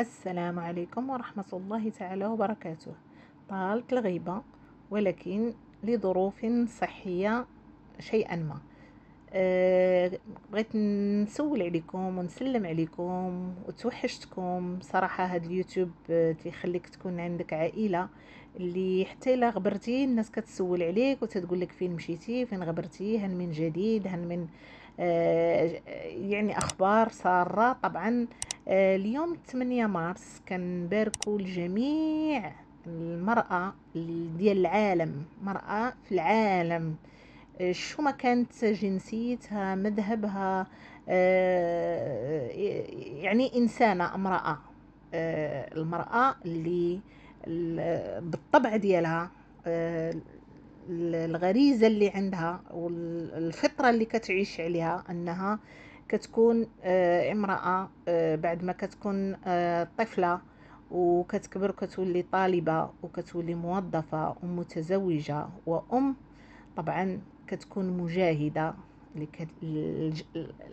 السلام عليكم ورحمة الله تعالى وبركاته طالت الغيبة ولكن لظروف صحية شيئا ما أه، بغيت نسول عليكم ونسلم عليكم وتوحشتكم صراحة هاد اليوتيوب أه، تيخليك تكون عندك عائلة اللي حتى الا غبرتي الناس كتسول عليك وتتقول لك فين مشيتي فين غبرتي هل من جديد هل من أه، يعني اخبار سارة طبعا آه، اليوم 8 مارس كنباركوا لجميع المرأة ديال العالم مرأة في العالم آه، شو ما كانت جنسيتها مذهبها آه، يعني إنسانة امرأة المرأة اللي بالطبع ديالها الغريزة اللي عندها والفطرة اللي كتعيش عليها أنها كتكون آه، امرأة آه، بعد ما كتكون آه، طفلة وكتكبر كتولي طالبة وكتولي موظفة ومتزوجة وأم طبعا كتكون مجاهدة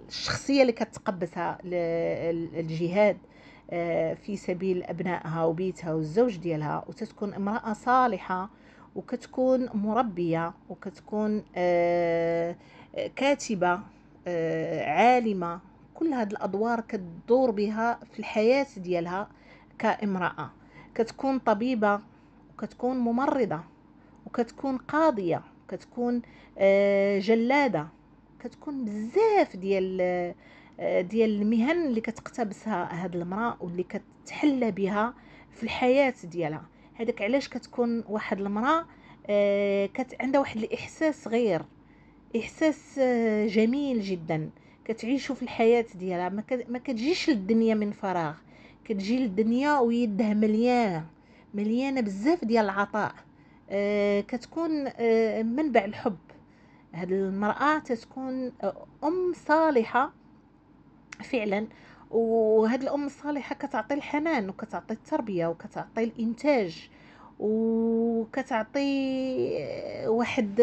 الشخصية اللي كتقبسها الجهاد في سبيل أبنائها وبيتها والزوج ديالها وتتكون امرأة صالحة وكتكون مربية وكتكون كاتبة آه، عالمة كل هاد الأدوار كتدور بها في الحياة ديالها كامرأة كتكون طبيبة وكتكون ممرضة وكتكون قاضية كتكون آه، جلادة كتكون بزاف ديال آه، ديال المهن اللي كتقتبسها هاد المراه واللي كتحلى بها في الحياه ديالها هذاك علاش كتكون واحد المراه كت عندها واحد الاحساس غير احساس آه، جميل جدا كتعيشو في الحياه ديالها ما كتجيش للدنيا من فراغ كتجي للدنيا ويدها مليانه مليانه بزاف ديال العطاء آه كتكون آه منبع الحب هاد المراه تتكون آه، ام صالحه فعلا وهاد الام الصالحه كتعطي الحنان وكتعطي التربيه وكتعطي الانتاج وكتعطي آه، واحد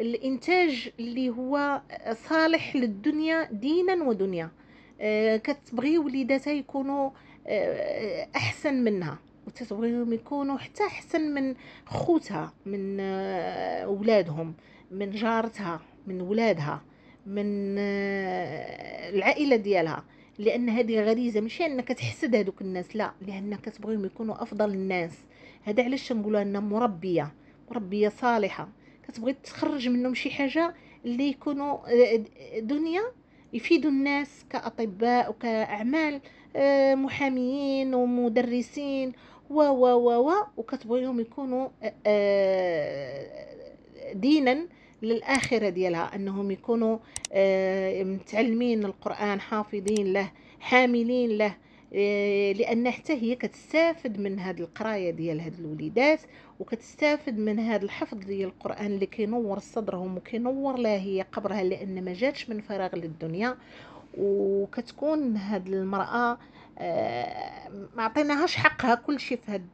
الانتاج اللي هو صالح للدنيا دينا ودنيا آه، كتبغي وليداتها يكونوا آه، احسن منها وتتبغيهم يكونوا حتى احسن من خوتها من اولادهم آه، من جارتها من ولادها من العائله ديالها لان هذه غريزه ماشي انك تحسد هذوك الناس لا لانك كتبغيهم يكونوا افضل الناس هذا علاش نقولوا انها مربيه مربيه صالحه كتبغي تخرج منهم شي حاجه اللي يكونوا آه، دنيا يفيدوا الناس كاطباء وكاعمال آه، محاميين ومدرسين و و و و وكتبغيهم يكونوا آه، دينا للاخره ديالها انهم يكونوا متعلمين القران حافظين له حاملين له آه، لان حتى هي كتستافد من هاد القرايه ديال هاد الوليدات وكتستافد من هاد الحفظ ديال القران اللي كينور صدرهم وكينور لها هي قبرها لان ما جاتش من فراغ للدنيا وكتكون هاد المراه آه، ما عطيناهاش حقها كل شيء في هاد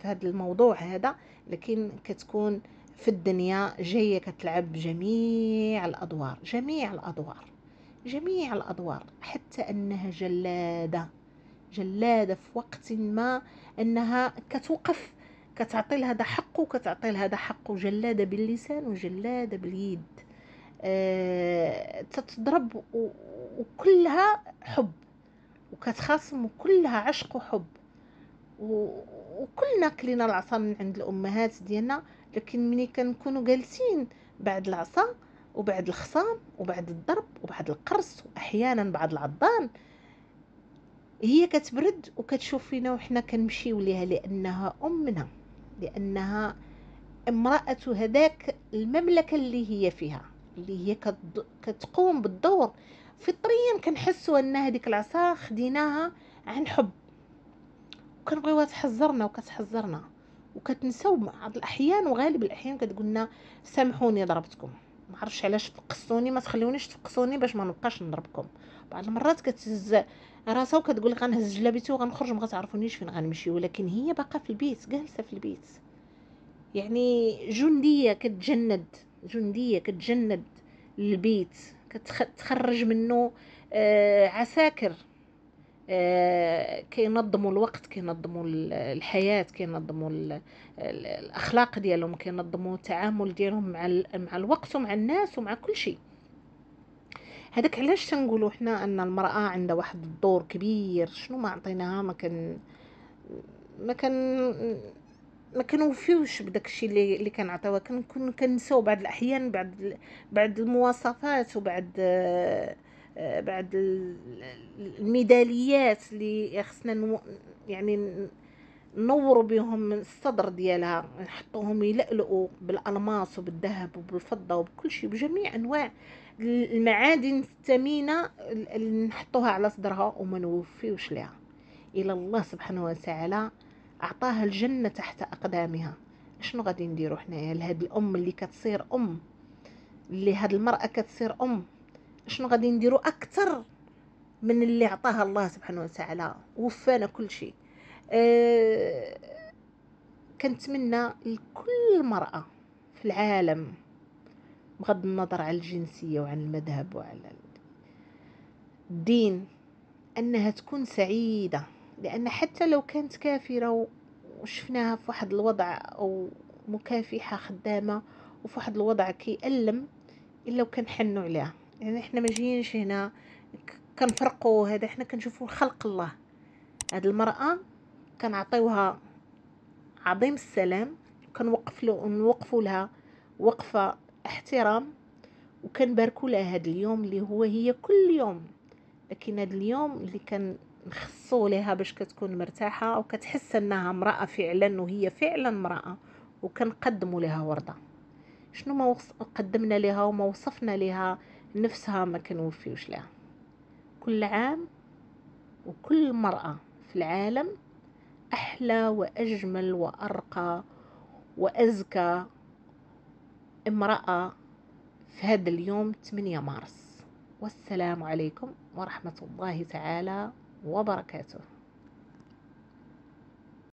في هاد الموضوع هذا لكن كتكون في الدنيا جايه كتلعب جميع الادوار جميع الادوار جميع الادوار حتى انها جلاده جلادة في وقت ما أنها كتوقف كتعطي لهذا حقه وكتعطي لهذا حقه جلادة باللسان وجلادة باليد أه تتضرب وكلها حب وكتخاصم وكلها عشق وحب وكلنا كلينا العصا من عند الامهات ديالنا لكن ملي كنكونوا جالسين بعد العصا وبعد الخصام وبعد الضرب وبعد القرص واحيانا بعد العضان هي كتبرد وكتشوف فينا وحنا كنمشيو ليها لانها امنا لانها امراه هذاك المملكه اللي هي فيها اللي هي كتقوم بالدور فطريا كنحسوا ان هذيك العصا خديناها عن حب وكنبغيوها تحذرنا وكتحذرنا وكتنساو بعض الاحيان وغالب الاحيان كتقولنا سامحوني ضربتكم ما عرفش علاش تقصوني ما تخليونيش تقصوني باش ما نبقاش نضربكم بعض المرات كتهز راسها وكتقول لي غنهز جلابيتي وغنخرج ما غتعرفونيش فين غنمشي ولكن هي باقا في البيت جالسه في البيت يعني جنديه كتجند جنديه كتجند البيت كتخرج منه آه، عساكر آه، كينظموا الوقت كينظموا الحياه كينظموا الاخلاق ديالهم كينظموا التعامل ديالهم مع مع الوقت ومع الناس ومع كل شيء هذاك علاش تنقولوا حنا ان المراه عندها واحد الدور كبير شنو ما عطيناها ما كان ما كان ما كنوفيوش بداك الشيء اللي اللي كنعطيوها كنكون كنساو بعض الاحيان بعض بعض المواصفات وبعض آه آه، بعض الميداليات اللي خصنا يعني نوروا بهم من الصدر ديالها نحطوهم يلألؤوا بالالماس وبالذهب وبالفضه وبكل شيء بجميع انواع المعادن الثمينه اللي نحطوها على صدرها وما نوفيوش ليها الى الله سبحانه وتعالى اعطاها الجنه تحت اقدامها شنو غادي نديرو حنايا لهاد الام اللي كتصير ام اللي هاد المراه كتصير ام شنو غادي نديرو اكثر من اللي عطاها الله سبحانه وتعالى وفانا كل شيء أه كنتمنى لكل مرأة في العالم بغض النظر على الجنسية وعن المذهب وعلى الدين أنها تكون سعيدة لأن حتى لو كانت كافرة وشفناها في واحد الوضع أو مكافحة خدامة وفي واحد الوضع كيألم إلا وكان حنو عليها يعني احنا ما جايينش هنا كنفرقوا هذا احنا كنشوفوا خلق الله هاد المراه كنعطيوها عظيم السلام كنوقف له نوقفوا لها وقفه احترام وكنباركوا لها هاد اليوم اللي هو هي كل يوم لكن هاد اليوم اللي كان مخصو لها باش كتكون مرتاحه وكتحس انها امراه فعلا وهي فعلا امراه وكنقدموا لها ورده شنو ما قدمنا لها وما وصفنا لها نفسها ما كنوفيوش لها كل عام وكل مرأة في العالم أحلى وأجمل وأرقى وأزكى امرأة في هذا اليوم 8 مارس والسلام عليكم ورحمة الله تعالى وبركاته